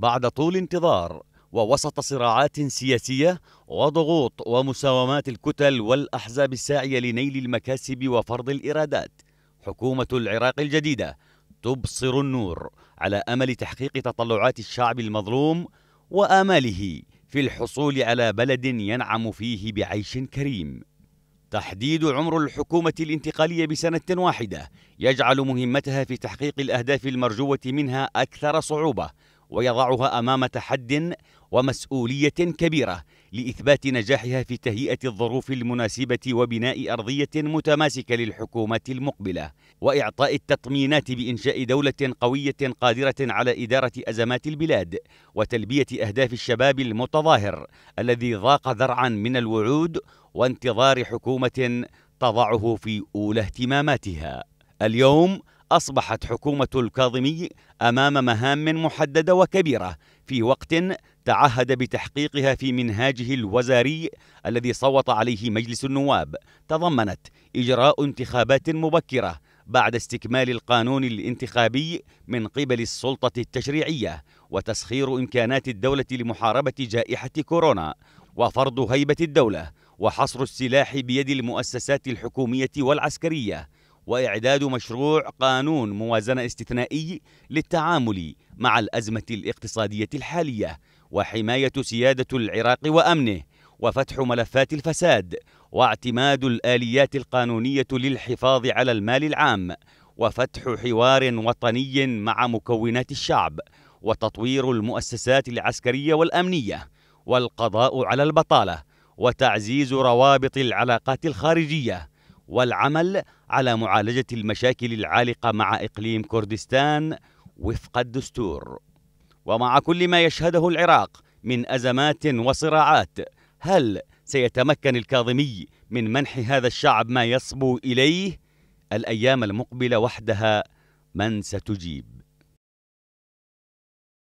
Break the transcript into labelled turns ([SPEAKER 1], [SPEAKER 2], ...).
[SPEAKER 1] بعد طول انتظار ووسط صراعات سياسية وضغوط ومساومات الكتل والأحزاب الساعية لنيل المكاسب وفرض الإيرادات حكومة العراق الجديدة تبصر النور على أمل تحقيق تطلعات الشعب المظلوم وآماله في الحصول على بلد ينعم فيه بعيش كريم تحديد عمر الحكومة الانتقالية بسنة واحدة يجعل مهمتها في تحقيق الأهداف المرجوة منها أكثر صعوبة ويضعها امام تحد ومسؤوليه كبيره لاثبات نجاحها في تهيئه الظروف المناسبه وبناء ارضيه متماسكه للحكومه المقبله واعطاء التطمينات بانشاء دوله قويه قادره على اداره ازمات البلاد وتلبيه اهداف الشباب المتظاهر الذي ضاق ذرعا من الوعود وانتظار حكومه تضعه في اولى اهتماماتها اليوم أصبحت حكومة الكاظمي أمام مهام محددة وكبيرة في وقت تعهد بتحقيقها في منهاجه الوزاري الذي صوت عليه مجلس النواب تضمنت إجراء انتخابات مبكرة بعد استكمال القانون الانتخابي من قبل السلطة التشريعية وتسخير إمكانات الدولة لمحاربة جائحة كورونا وفرض هيبة الدولة وحصر السلاح بيد المؤسسات الحكومية والعسكرية وإعداد مشروع قانون موازنة استثنائي للتعامل مع الأزمة الاقتصادية الحالية وحماية سيادة العراق وأمنه وفتح ملفات الفساد واعتماد الآليات القانونية للحفاظ على المال العام وفتح حوار وطني مع مكونات الشعب وتطوير المؤسسات العسكرية والأمنية والقضاء على البطالة وتعزيز روابط العلاقات الخارجيه والعمل على معالجة المشاكل العالقة مع إقليم كردستان وفق الدستور ومع كل ما يشهده العراق من أزمات وصراعات هل سيتمكن الكاظمي من منح هذا الشعب ما يصبو إليه؟ الأيام المقبلة وحدها من ستجيب